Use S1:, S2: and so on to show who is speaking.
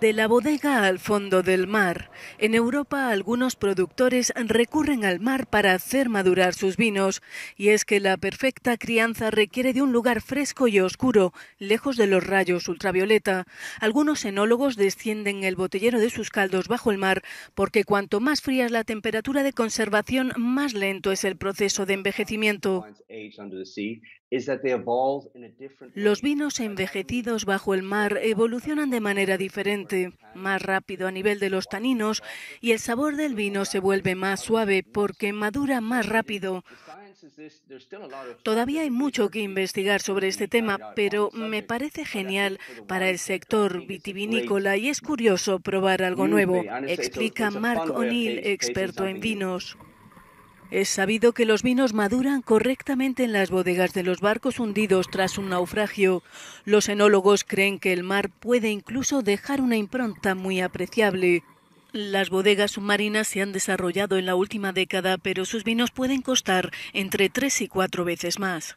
S1: De la bodega al fondo del mar. En Europa algunos productores recurren al mar para hacer madurar sus vinos, y es que la perfecta crianza requiere de un lugar fresco y oscuro, lejos de los rayos ultravioleta. Algunos enólogos descienden el botellero de sus caldos bajo el mar, porque cuanto más fría es la temperatura de conservación, más lento es el proceso de envejecimiento. Los vinos envejecidos bajo el mar evolucionan de manera diferente, más rápido a nivel de los taninos, y el sabor del vino se vuelve más suave porque madura más rápido. Todavía hay mucho que investigar sobre este tema, pero me parece genial para el sector vitivinícola y es curioso probar algo nuevo, explica Mark O'Neill, experto en vinos. Es sabido que los vinos maduran correctamente en las bodegas de los barcos hundidos tras un naufragio. Los enólogos creen que el mar puede incluso dejar una impronta muy apreciable. Las bodegas submarinas se han desarrollado en la última década, pero sus vinos pueden costar entre tres y cuatro veces más.